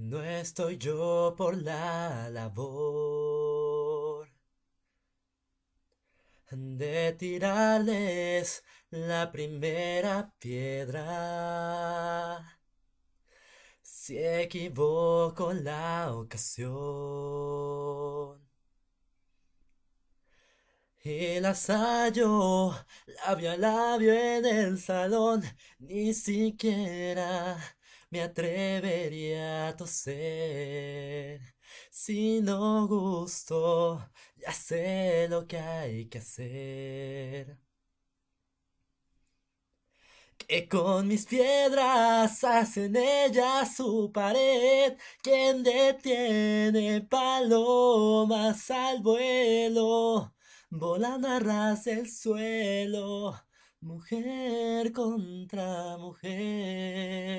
No estoy yo por la labor de tirarles la primera piedra. Si equivoco la ocasión y las hallo labio a labio en el salón, ni siquiera me atrevería a toser. Si no gusto, ya sé lo que hay que hacer. Que con mis piedras hacen ella su pared. Quien detiene palomas al vuelo, volando a ras el suelo, mujer contra mujer.